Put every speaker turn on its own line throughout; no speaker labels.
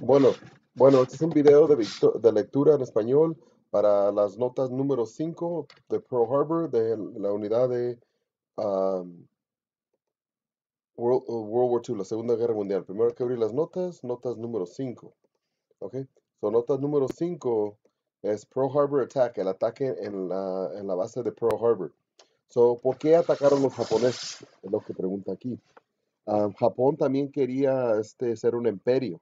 Bueno, bueno, este es un video de, lectura en español para las notas número 5 de Pearl Harbor de la unidad de um, uh, World, War II, la Segunda Guerra Mundial. Primero que abrir las notas, notas número 5. ¿Ok? So, notas número 5 es Pearl Harbor Attack, el ataque en la, base de Pearl Harbor. So, ¿Por qué atacaron los japoneses? Es lo que pregunta aquí. Ah, Japón también quería este, ser un imperio.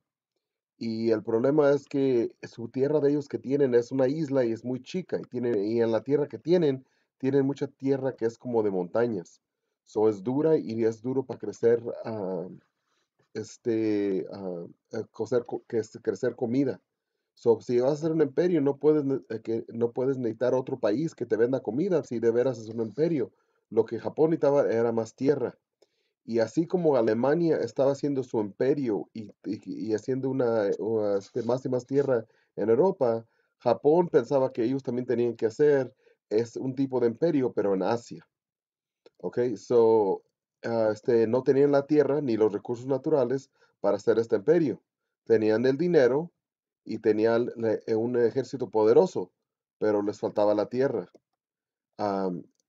Y el problema es que su tierra de ellos que tienen es una isla y es muy chica. Y, y en la tierra que tienen, tienen mucha tierra que es como de montañas. So es dura y es duro para crecer, ah, este, uh, crecer comida. So, si vas a ser un imperio, no puedes, eh, que, no puedes necesitar otro país que te venda comida si de veras es un imperio. Lo que Japón necesitaba era más tierra. Y así como Alemania estaba haciendo su imperio y, haciendo una, eh, más y más tierra en Europa, Japón pensaba que ellos también tenían que hacer un tipo de imperio, pero en Asia. Ok, so, ah, este, no tenían la tierra ni los recursos naturales para hacer este imperio. Tenían el dinero y tenían eh, un ejército poderoso, pero les faltaba la tierra.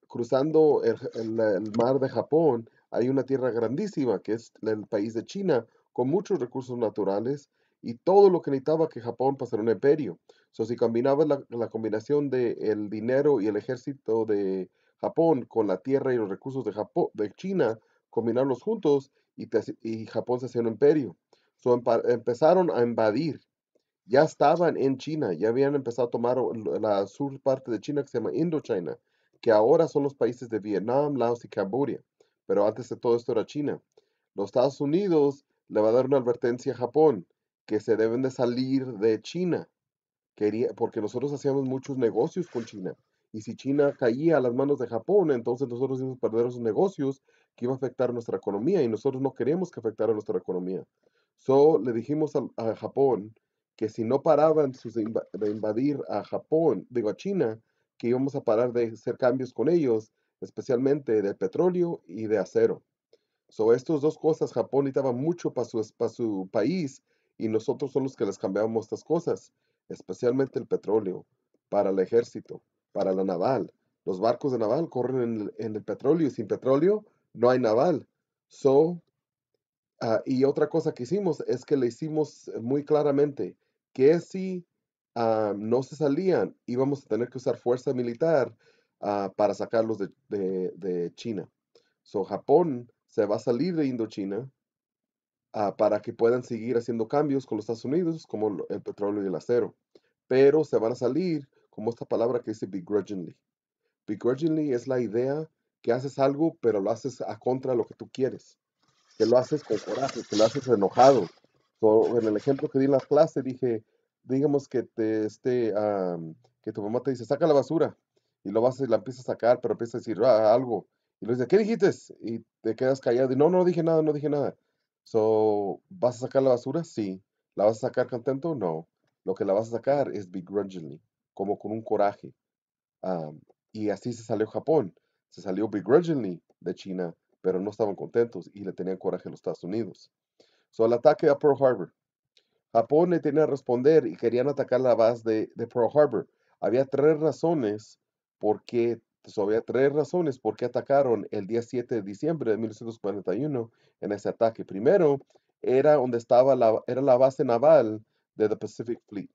cruzando el mar de Japón, hay una tierra grandísima que es el país de China, con muchos recursos naturales y todo lo que necesitaba que Japón pasara un imperio. So, si combinabas la, combinación del el dinero y el ejército de Japón con la tierra y los recursos de, Japón, de China, combinarlos juntos y, Japón se hacía un imperio. So, empezaron a invadir. Ya estaban en China, ya habían empezado a tomar la sur parte de China que se llama Indochina, que ahora son los países de Vietnam, Laos y Camboya pero antes de todo esto era China. Los Estados Unidos le va a dar una advertencia a Japón, que se deben de salir de China, Quería, porque nosotros hacíamos muchos negocios con China. Y si China caía a las manos de Japón, entonces nosotros íbamos a perder esos negocios que iba a afectar nuestra economía y nosotros no queremos que afectara nuestra economía. So le dijimos a, Japón que si no paraban de invadir a Japón, digo a China, que íbamos a parar de hacer cambios con ellos especialmente de petróleo y de acero. So, estas dos cosas Japón necesitaba mucho para su, para su país y nosotros somos los que les cambiamos estas cosas, especialmente el petróleo, para el ejército, para la naval. Los barcos de naval corren en el, petróleo y sin petróleo no hay naval. So, ah, y otra cosa que hicimos es que le hicimos eh, muy claramente que si ah, no se salían íbamos a tener que usar fuerza militar Ah, para sacarlos de, China. So, Japón se va a salir de Indochina ah, para que puedan seguir haciendo cambios con los Estados Unidos, como el petróleo y el acero. Pero se van a salir, como esta palabra que dice begrudgingly. Begrudgingly es la idea que haces algo, pero lo haces a contra lo que tú quieres. Que lo haces con coraje, que lo haces enojado. en el ejemplo que di en la clase, dije, digamos que te, esté que tu mamá te dice, saca la basura y lo vas y la empieza a sacar, pero empieza a decir ah, algo. Y le dice, ¿qué dijiste? Y te quedas callado. Y no, no dije nada, no dije nada. So, ¿vas a sacar la basura? Sí. ¿La vas a sacar contento? No. Lo que la vas a sacar es begrudgingly, como con un coraje. y así se salió Japón. Se salió begrudgingly de China, pero no estaban contentos y le tenían coraje a los Estados Unidos. So, el ataque a Pearl Harbor. Japón le tenía a responder y querían atacar la base de, de Pearl Harbor. Había tres razones porque Había tres razones por qué atacaron el día 7 de diciembre de 1941 en ese ataque. Primero, era donde estaba la, era la base naval de la Pacific Fleet.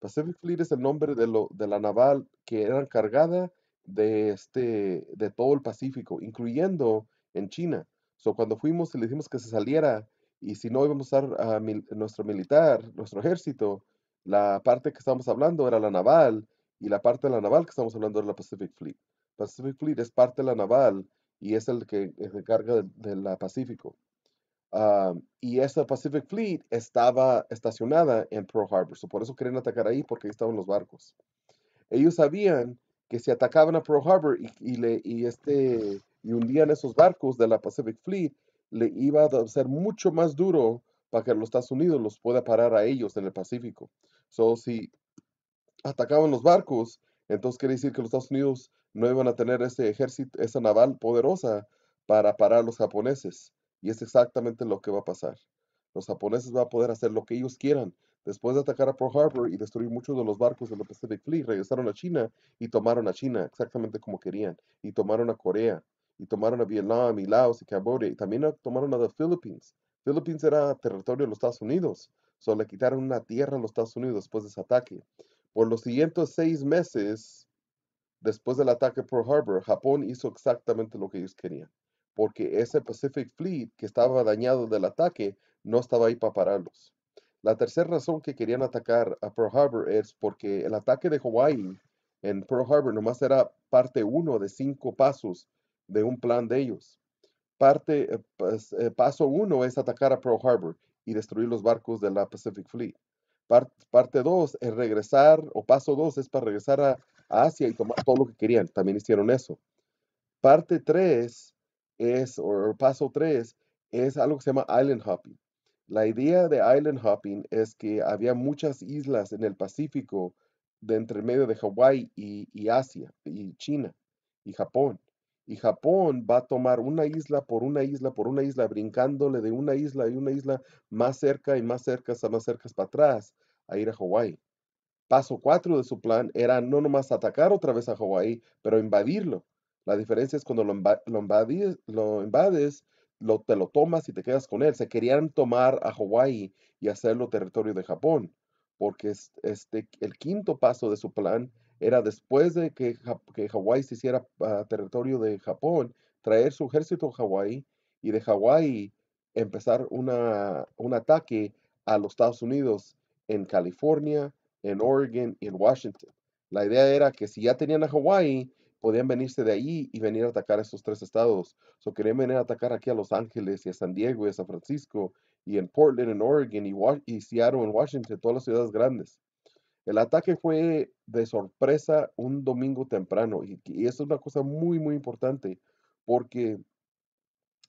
Pacific Fleet es el nombre de, lo, de la naval que era encargada de, este, de todo el Pacífico, incluyendo en China. So, cuando fuimos y le dijimos que se saliera y si no íbamos a usar nuestro militar, nuestro ejército, la parte que estábamos hablando era la naval y la parte de la naval que estamos hablando es la Pacific Fleet. Pacific Fleet es parte de la naval y es el que se encarga Pacífico. Ah, y esa Pacific Fleet estaba estacionada en Pearl Harbor, por eso querían atacar ahí porque ahí estaban los barcos. Ellos sabían que si atacaban a Pearl Harbor y, le, y, este, y hundían esos barcos de la Pacific Fleet, le iba a ser mucho más duro para que los Estados Unidos los pueda parar a ellos en el Pacífico. So, si atacaban los barcos. Entonces quiere decir que los Estados Unidos no iban a tener ese ejército, esa naval poderosa para parar a los japoneses. Y es exactamente lo que va a pasar. Los japoneses van a poder hacer lo que ellos quieran. Después de atacar a Pearl Harbor y destruir muchos de los barcos de la Pacific Fleet, regresaron a China y tomaron a China exactamente como querían. Y tomaron a Corea, y tomaron a Vietnam, y Laos, y Cambodia y también tomaron a las Philippines. Philippines era territorio de los Estados Unidos. solo le quitaron una tierra a los Estados Unidos después de ese ataque. Por los siguientes seis meses, después del ataque a Pearl Harbor, Japón hizo exactamente lo que ellos querían, porque ese Pacific Fleet que estaba dañado del ataque no estaba ahí para pararlos. La tercera razón que querían atacar a Pearl Harbor es porque el ataque de Hawaii en Pearl Harbor nomás era parte uno de cinco pasos de un plan de ellos. Parte, eh, eh, paso uno es atacar a Pearl Harbor y destruir los barcos de la Pacific Fleet parte 2 es regresar, o paso 2 es para regresar a, Asia y tomar todo lo que querían. También hicieron eso. Parte 3 es, o paso 3, es algo que se llama island hopping. La idea de island hopping es que había muchas islas en el Pacífico de entre medio de Hawái y Asia, y China, y Japón y Japón va a tomar una isla por una isla por una isla, brincándole de una isla y una isla más cerca y más cerca, hasta más cerca para atrás, a ir a Hawái. Paso cuatro de su plan era no nomás atacar otra vez a Hawái, pero invadirlo. La diferencia es cuando lo, invades, lo te lo tomas y te quedas con él. Se querían tomar a Hawái y hacerlo territorio de Japón, porque este, el quinto paso de su plan era después de que, que Hawái se hiciera ah, territorio de Japón, traer su ejército a Hawái y de Hawái empezar una, un ataque a los Estados Unidos en California, en Oregon y en Washington. La idea era que si ya tenían a Hawái, podían venirse de ahí y venir a atacar a esos tres estados. So querían venir a atacar aquí a Los Ángeles y a San Diego y a San Francisco y en Portland, en Oregon y, y Seattle, en Washington, todas las ciudades grandes. El ataque fue de sorpresa un domingo temprano y, eso es una cosa muy, muy importante porque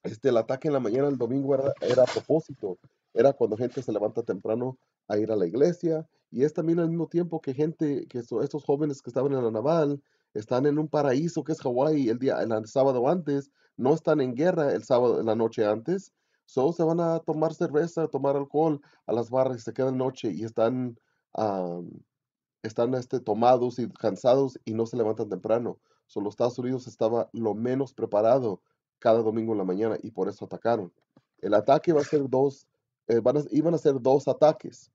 este, el ataque en la mañana del domingo era, a propósito, era cuando gente se levanta temprano a ir a la iglesia y es también al mismo tiempo que gente, que estos jóvenes que estaban en la naval están en un paraíso que es Hawái el día, el sábado antes, no están en guerra el sábado, la noche antes, solo se van a tomar cerveza, tomar alcohol a las barras, y se quedan noche y están están este, tomados y cansados y no se levantan temprano. solo los Estados Unidos estaba lo menos preparado cada domingo en la mañana y por eso atacaron. El ataque va a ser dos, eh, iban a ser dos ataques.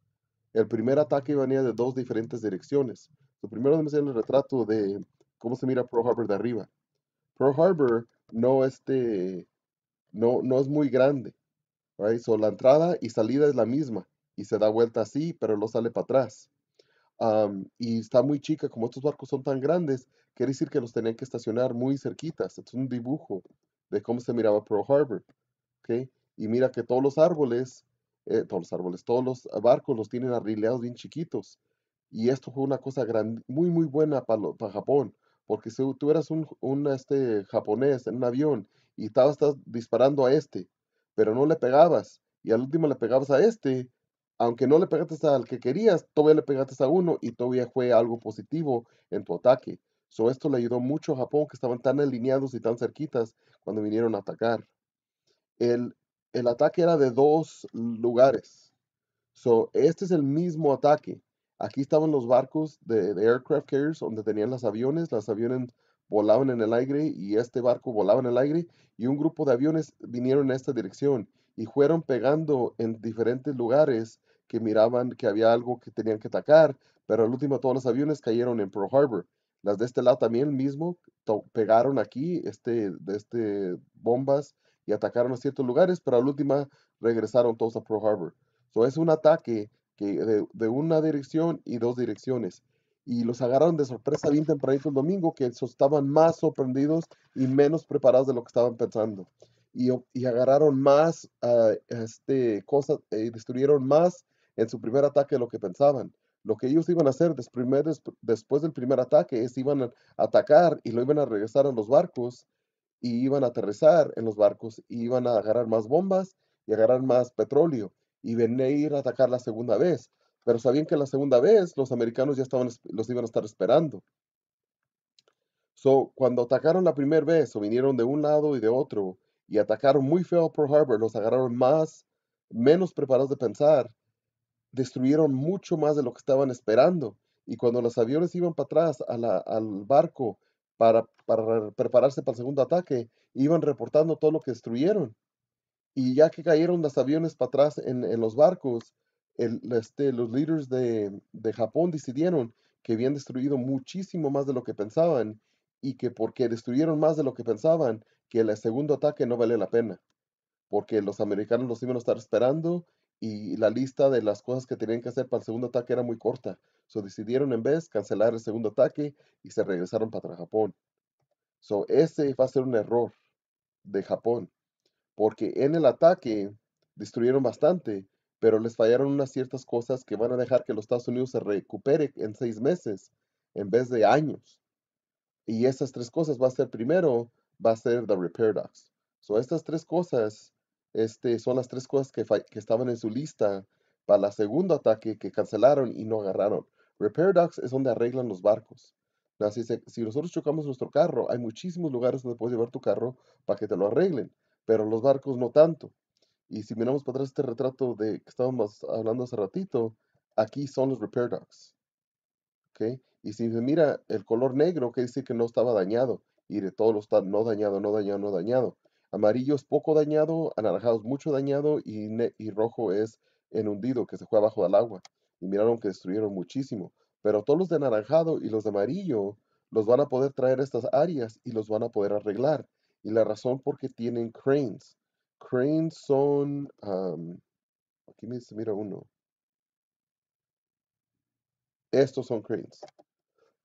El primer ataque venía de dos diferentes direcciones. Lo primero me el retrato de cómo se mira Pearl Harbor de arriba. Pearl Harbor no, este, no, no es muy grande. la entrada y salida es la misma y se da vuelta así, pero no sale para atrás. y está muy chica, como estos barcos son tan grandes, quiere decir que los tenían que estacionar muy cerquitas. Es un dibujo de cómo se miraba Pearl Harbor. ¿okay? Y mira que todos los árboles, eh, todos los árboles, todos los barcos los tienen arrileados bien chiquitos. Y esto fue una cosa muy, muy buena para para Japón. Porque si tú eras un, este, japonés en un avión y estabas disparando a este, pero no le pegabas, y al último le pegabas a este, aunque no le pegaste al que querías, todavía le pegaste a uno y todavía fue algo positivo en tu ataque. So, esto le ayudó mucho a Japón, que estaban tan alineados y tan cerquitas cuando vinieron a atacar. El, ataque era de dos lugares. So, este es el mismo ataque. Aquí estaban los barcos de, de aircraft carriers, donde tenían los aviones. Los aviones volaban en el aire y este barco volaba en el aire. Y un grupo de aviones vinieron en esta dirección y fueron pegando en diferentes lugares que miraban que había algo que tenían que atacar, pero al último todos los aviones cayeron en Pearl Harbor. Las de este lado también mismo pegaron aquí este, de este, bombas y atacaron a ciertos lugares, pero al último regresaron todos a Pearl Harbor. So, es un ataque que de, una dirección y dos direcciones. Y los agarraron de sorpresa bien tempranito el domingo, que estaban más sorprendidos y menos preparados de lo que estaban pensando. Y, agarraron más ah, este, cosas, y eh, destruyeron más en su primer ataque lo que pensaban. Lo que ellos iban a hacer después del primer ataque es iban a atacar y lo iban a regresar en los barcos y iban a aterrizar en los barcos y iban a agarrar más bombas y agarrar más petróleo y venir a atacar la segunda vez. Pero sabían que la segunda vez los americanos ya estaban, los iban a estar esperando. So, cuando atacaron la primera vez o vinieron de un lado y de otro y atacaron muy feo a Pearl Harbor, los agarraron más, menos preparados de pensar destruyeron mucho más de lo que estaban esperando. Y cuando los aviones iban para atrás al barco para, prepararse para el segundo ataque, iban reportando todo lo que destruyeron. Y ya que cayeron los aviones para atrás en, los barcos, el, este, los líderes de, de Japón decidieron que habían destruido muchísimo más de lo que pensaban y que porque destruyeron más de lo que pensaban, que el segundo ataque no vale la pena, porque los americanos los iban a estar esperando y la lista de las cosas que tenían que hacer para el segundo ataque era muy corta. So decidieron en vez cancelar el segundo ataque y se regresaron para Japón. So ese va a ser un error de Japón, porque en el ataque destruyeron bastante, pero les fallaron unas ciertas cosas que van a dejar que los Estados Unidos se recupere en seis meses en vez de años. Y esas tres cosas va a ser primero, va a ser The Repair Docks. So estas tres cosas este, son las tres cosas que, estaban en su lista para el segundo ataque que cancelaron y no agarraron. Repair docks es donde arreglan los barcos. si, nosotros chocamos nuestro carro, hay muchísimos lugares donde puedes llevar tu carro para que te lo arreglen, pero los barcos no tanto. Y si miramos para atrás este retrato de que estábamos hablando hace ratito, aquí son los repair docks. ¿Okay? Y si se mira el color negro, que dice que no estaba dañado, y de todos los no dañado, no dañado, no dañado. Amarillo es poco dañado, anaranjado es mucho dañado y, rojo es en hundido, que se fue abajo del agua. Y miraron que destruyeron muchísimo. Pero todos los de anaranjado y los de amarillo los van a poder traer a estas áreas y los van a poder arreglar. Y la razón porque tienen cranes. Cranes son... aquí me mira uno. Estos son cranes.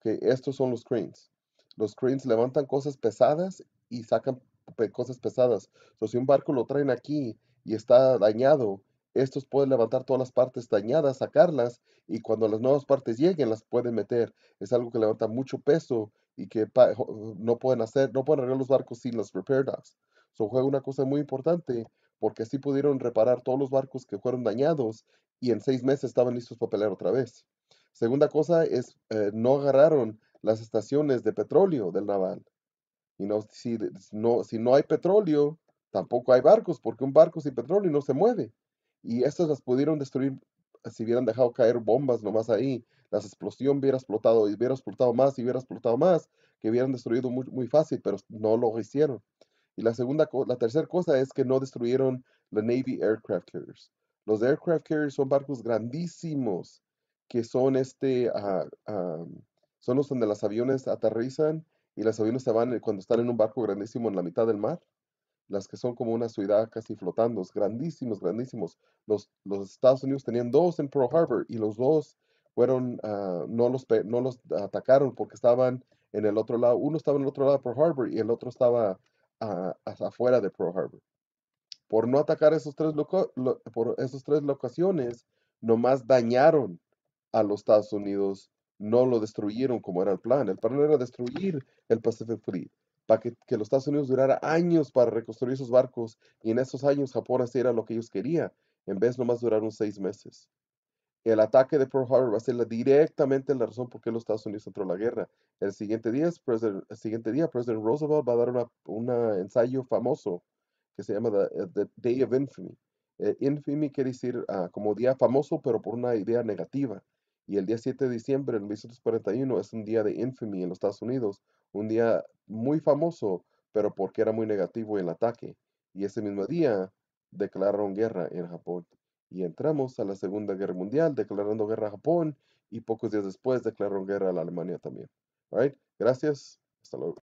Okay, estos son los cranes. Los cranes levantan cosas pesadas y sacan cosas pesadas. Entonces, si un barco lo traen aquí y está dañado, estos pueden levantar todas las partes dañadas, sacarlas y cuando las nuevas partes lleguen las pueden meter. Es algo que levanta mucho peso y que no pueden hacer, no pueden arreglar los barcos sin los repair docks. So una cosa muy importante porque así pudieron reparar todos los barcos que fueron dañados y en seis meses estaban listos para pelear otra vez. Segunda cosa es, eh, no agarraron las estaciones de petróleo del naval. Y no, si, no, si no hay petróleo, tampoco hay barcos, porque un barco sin petróleo no se mueve. Y estas las pudieron destruir si hubieran dejado caer bombas nomás ahí. Las explosión hubiera explotado y hubiera explotado más y hubiera explotado más, que hubieran destruido muy, muy fácil, pero no lo hicieron. Y la segunda, la tercera cosa es que no destruyeron la Navy Aircraft Carriers. Los aircraft carriers son barcos grandísimos que son este, ah, ah, son los donde los aviones aterrizan y las aviones se van eh, cuando están en un barco grandísimo en la mitad del mar. Las que son como una ciudad casi flotando, grandísimos, grandísimos. Los, los Estados Unidos tenían dos en Pearl Harbor y los dos fueron, ah, no, los, no los atacaron porque estaban en el otro lado. Uno estaba en el otro lado de Pearl Harbor y el otro estaba ah, afuera de Pearl Harbor. Por no atacar esos tres por esas tres locaciones, nomás dañaron a los Estados Unidos no lo destruyeron como era el plan. El plan era destruir el Pacific Fleet para que, los Estados Unidos durara años para reconstruir sus barcos y en esos años Japón hacía lo que ellos querían, en vez nomás duraron seis meses. El ataque de Pearl Harbor va a ser directamente la razón por qué los Estados Unidos entró en la guerra. El siguiente día, President, el siguiente día President Roosevelt va a dar un ensayo famoso que se llama The, Day of Infamy. Eh, infamy quiere decir ah, como día famoso, pero por una idea negativa. Y el día 7 de diciembre de 1941 es un día de infamy en los Estados Unidos, un día muy famoso, pero porque era muy negativo el ataque. Y ese mismo día declararon guerra en Japón. Y entramos a la Segunda Guerra Mundial declarando guerra a Japón y pocos días después declararon guerra a la Alemania también. Gracias. Hasta luego.